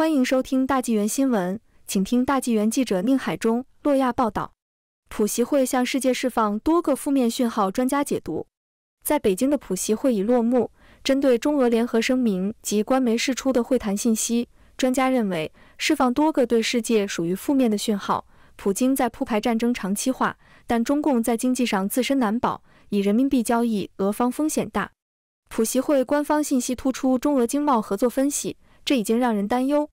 欢迎收听大纪元新闻，请听大纪元记者宁海中、洛亚报道。普习会向世界释放多个负面讯号，专家解读。在北京的普习会已落幕，针对中俄联合声明及官媒释出的会谈信息，专家认为释放多个对世界属于负面的讯号。普京在铺排战争长期化，但中共在经济上自身难保，以人民币交易，俄方风险大。普习会官方信息突出中俄经贸合作分析。这已经让人担忧。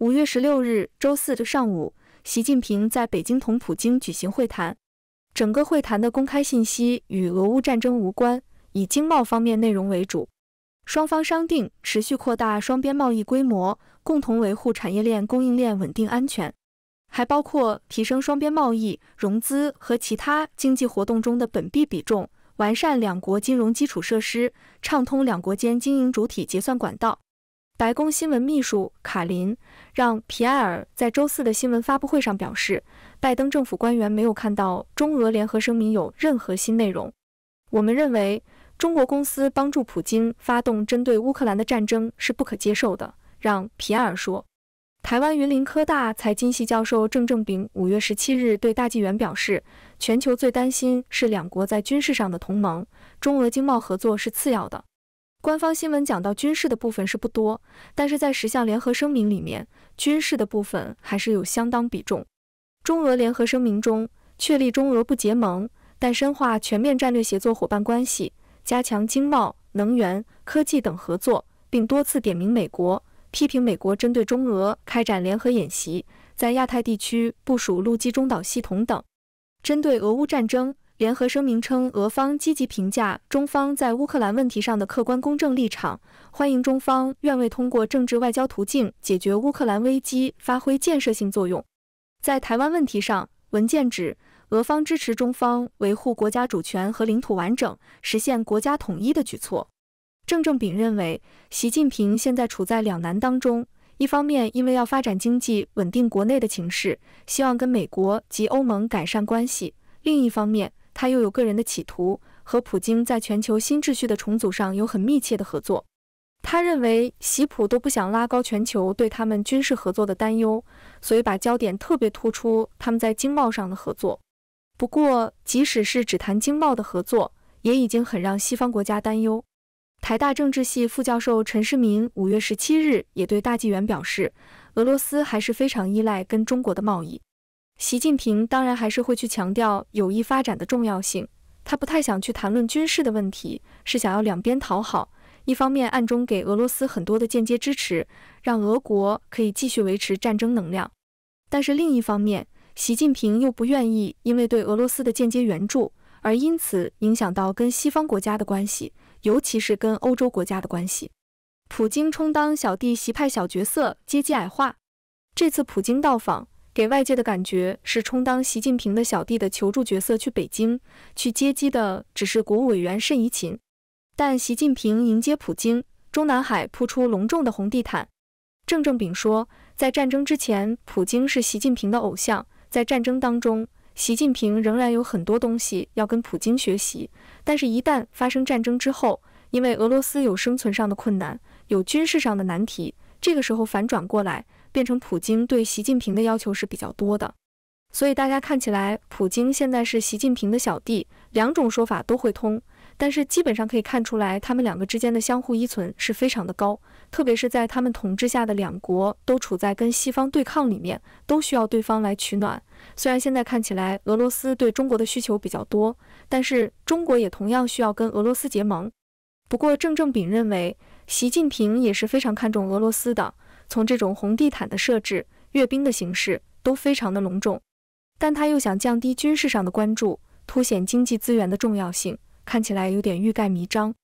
五月十六日周四的上午，习近平在北京同普京举行会谈。整个会谈的公开信息与俄乌战争无关，以经贸方面内容为主。双方商定持续扩大双边贸易规模，共同维护产业链、供应链稳定安全，还包括提升双边贸易融资和其他经济活动中的本币比重，完善两国金融基础设施，畅通两国间经营主体结算管道。白宫新闻秘书卡林让皮埃尔在周四的新闻发布会上表示，拜登政府官员没有看到中俄联合声明有任何新内容。我们认为，中国公司帮助普京发动针对乌克兰的战争是不可接受的。让皮埃尔说，台湾云林科大财经系教授郑正炳五月十七日对大纪元表示，全球最担心是两国在军事上的同盟，中俄经贸合作是次要的。官方新闻讲到军事的部分是不多，但是在十项联合声明里面，军事的部分还是有相当比重。中俄联合声明中确立中俄不结盟，但深化全面战略协作伙伴关系，加强经贸、能源、科技等合作，并多次点名美国，批评美国针对中俄开展联合演习，在亚太地区部署陆基中导系统等。针对俄乌战争。联合声明称，俄方积极评价中方在乌克兰问题上的客观公正立场，欢迎中方愿为通过政治外交途径解决乌克兰危机发挥建设性作用。在台湾问题上，文件指俄方支持中方维护国家主权和领土完整、实现国家统一的举措。郑正炳认为，习近平现在处在两难当中，一方面因为要发展经济、稳定国内的情势，希望跟美国及欧盟改善关系；另一方面，他又有个人的企图，和普京在全球新秩序的重组上有很密切的合作。他认为，习普都不想拉高全球对他们军事合作的担忧，所以把焦点特别突出他们在经贸上的合作。不过，即使是只谈经贸的合作，也已经很让西方国家担忧。台大政治系副教授陈世民五月十七日也对大纪元表示，俄罗斯还是非常依赖跟中国的贸易。习近平当然还是会去强调友谊发展的重要性，他不太想去谈论军事的问题，是想要两边讨好，一方面暗中给俄罗斯很多的间接支持，让俄国可以继续维持战争能量，但是另一方面，习近平又不愿意因为对俄罗斯的间接援助而因此影响到跟西方国家的关系，尤其是跟欧洲国家的关系。普京充当小弟，席派小角色，接机矮化。这次普京到访。给外界的感觉是充当习近平的小弟的求助角色去北京去接机的只是国务委员慎怡琴，但习近平迎接普京，中南海铺出隆重的红地毯。郑正炳说，在战争之前，普京是习近平的偶像；在战争当中，习近平仍然有很多东西要跟普京学习。但是，一旦发生战争之后，因为俄罗斯有生存上的困难，有军事上的难题，这个时候反转过来。变成普京对习近平的要求是比较多的，所以大家看起来，普京现在是习近平的小弟，两种说法都会通。但是基本上可以看出来，他们两个之间的相互依存是非常的高，特别是在他们统治下的两国都处在跟西方对抗里面，都需要对方来取暖。虽然现在看起来俄罗斯对中国的需求比较多，但是中国也同样需要跟俄罗斯结盟。不过郑正炳认为，习近平也是非常看重俄罗斯的。从这种红地毯的设置、阅兵的形式都非常的隆重，但他又想降低军事上的关注，凸显经济资源的重要性，看起来有点欲盖弥彰。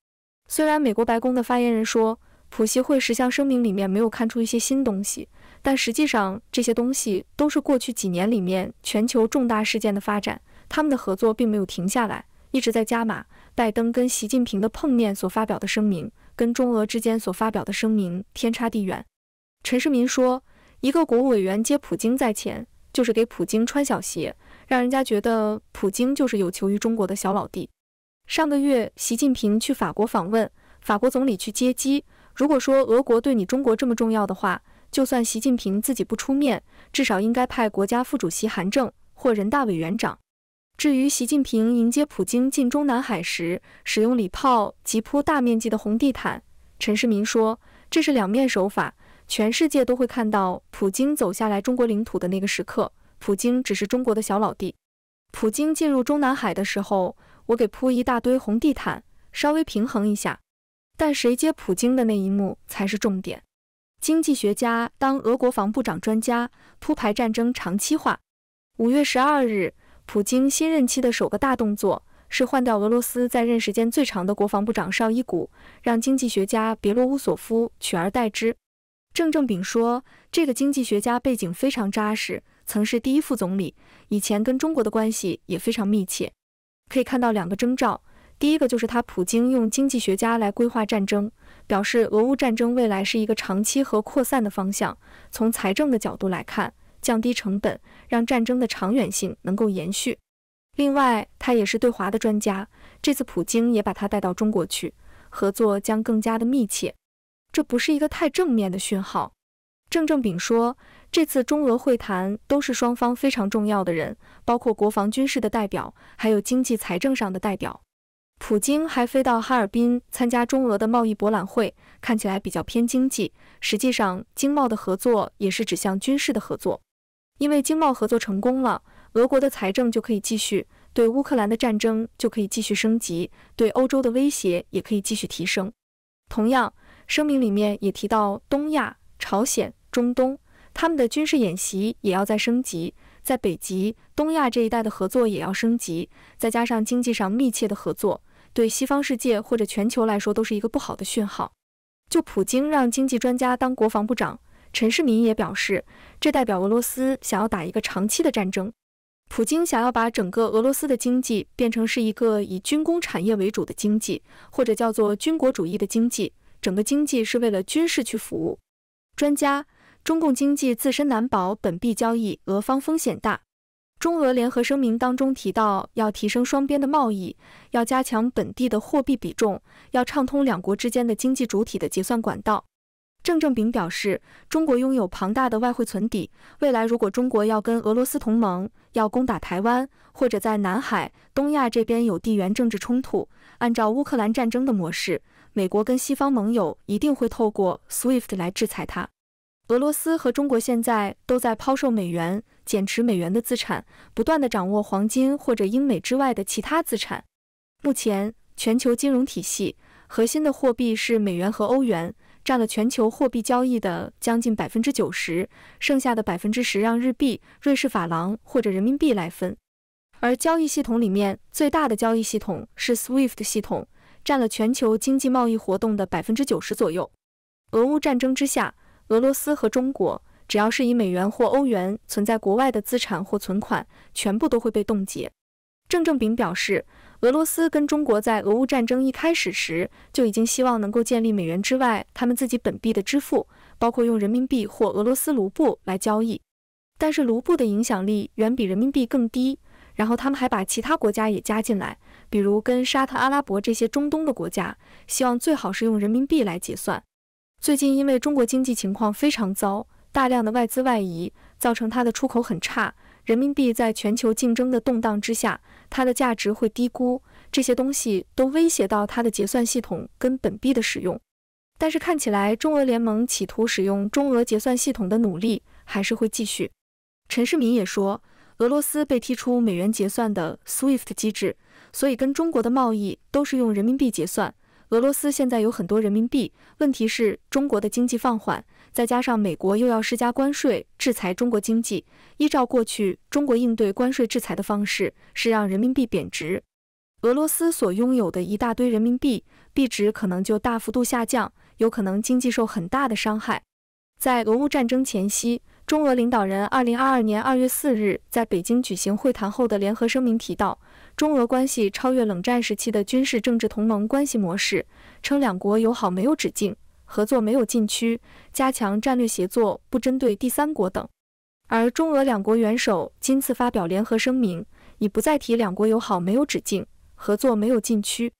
虽然美国白宫的发言人说，普希会十项声明里面没有看出一些新东西，但实际上这些东西都是过去几年里面全球重大事件的发展，他们的合作并没有停下来，一直在加码。拜登跟习近平的碰面所发表的声明，跟中俄之间所发表的声明天差地远。陈世民说：“一个国务委员接普京在前，就是给普京穿小鞋，让人家觉得普京就是有求于中国的小老弟。”上个月，习近平去法国访问，法国总理去接机。如果说俄国对你中国这么重要的话，就算习近平自己不出面，至少应该派国家副主席韩正或人大委员长。至于习近平迎接普京进中南海时使用礼炮、铺大面积的红地毯，陈世民说这是两面手法。全世界都会看到普京走下来中国领土的那个时刻。普京只是中国的“小老弟”。普京进入中南海的时候，我给铺一大堆红地毯，稍微平衡一下。但谁接普京的那一幕才是重点？经济学家当俄国防部长，专家铺排战争长期化。五月十二日，普京新任期的首个大动作是换掉俄罗斯在任时间最长的国防部长绍伊古，让经济学家别洛乌索夫取而代之。郑正炳说：“这个经济学家背景非常扎实，曾是第一副总理，以前跟中国的关系也非常密切。可以看到两个征兆，第一个就是他普京用经济学家来规划战争，表示俄乌战争未来是一个长期和扩散的方向。从财政的角度来看，降低成本，让战争的长远性能够延续。另外，他也是对华的专家，这次普京也把他带到中国去，合作将更加的密切。”这不是一个太正面的讯号，郑正炳说，这次中俄会谈都是双方非常重要的人，包括国防军事的代表，还有经济财政上的代表。普京还飞到哈尔滨参加中俄的贸易博览会，看起来比较偏经济，实际上经贸的合作也是指向军事的合作，因为经贸合作成功了，俄国的财政就可以继续，对乌克兰的战争就可以继续升级，对欧洲的威胁也可以继续提升。同样。声明里面也提到，东亚、朝鲜、中东他们的军事演习也要再升级，在北极、东亚这一带的合作也要升级，再加上经济上密切的合作，对西方世界或者全球来说都是一个不好的讯号。就普京让经济专家当国防部长，陈世民也表示，这代表俄罗斯想要打一个长期的战争，普京想要把整个俄罗斯的经济变成是一个以军工产业为主的经济，或者叫做军国主义的经济。整个经济是为了军事去服务。专家，中共经济自身难保，本币交易，俄方风险大。中俄联合声明当中提到，要提升双边的贸易，要加强本地的货币比重，要畅通两国之间的经济主体的结算管道。郑正炳表示，中国拥有庞大的外汇存底，未来如果中国要跟俄罗斯同盟，要攻打台湾，或者在南海、东亚这边有地缘政治冲突，按照乌克兰战争的模式。美国跟西方盟友一定会透过 SWIFT 来制裁他。俄罗斯和中国现在都在抛售美元，减持美元的资产，不断的掌握黄金或者英美之外的其他资产。目前全球金融体系核心的货币是美元和欧元，占了全球货币交易的将近百分之九十，剩下的百分之十让日币、瑞士法郎或者人民币来分。而交易系统里面最大的交易系统是 SWIFT 系统。占了全球经济贸易活动的百分之九十左右。俄乌战争之下，俄罗斯和中国只要是以美元或欧元存在国外的资产或存款，全部都会被冻结。郑正炳表示，俄罗斯跟中国在俄乌战争一开始时就已经希望能够建立美元之外他们自己本币的支付，包括用人民币或俄罗斯卢布来交易。但是卢布的影响力远比人民币更低。然后他们还把其他国家也加进来。比如跟沙特阿拉伯这些中东的国家，希望最好是用人民币来结算。最近因为中国经济情况非常糟，大量的外资外移，造成它的出口很差，人民币在全球竞争的动荡之下，它的价值会低估，这些东西都威胁到它的结算系统跟本币的使用。但是看起来中俄联盟企图使用中俄结算系统的努力还是会继续。陈世民也说。俄罗斯被踢出美元结算的 SWIFT 机制，所以跟中国的贸易都是用人民币结算。俄罗斯现在有很多人民币，问题是中国的经济放缓，再加上美国又要施加关税制裁中国经济。依照过去中国应对关税制裁的方式，是让人民币贬值。俄罗斯所拥有的一大堆人民币，币值可能就大幅度下降，有可能经济受很大的伤害。在俄乌战争前夕。中俄领导人二零二二年二月四日在北京举行会谈后的联合声明提到，中俄关系超越冷战时期的军事政治同盟关系模式，称两国友好没有止境，合作没有禁区，加强战略协作不针对第三国等。而中俄两国元首今次发表联合声明，已不再提两国友好没有止境，合作没有禁区。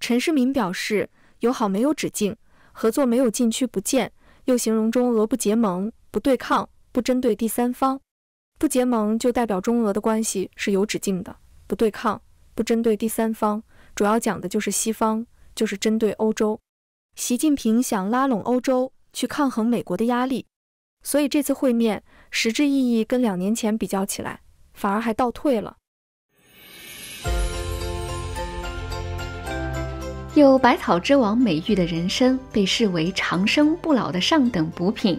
陈世民表示，友好没有止境，合作没有禁区不见，又形容中俄不结盟、不对抗。不针对第三方，不结盟，就代表中俄的关系是有止境的，不对抗，不针对第三方，主要讲的就是西方，就是针对欧洲。习近平想拉拢欧洲去抗衡美国的压力，所以这次会面实质意义跟两年前比较起来，反而还倒退了。有“百草之王”美誉的人参，被视为长生不老的上等补品。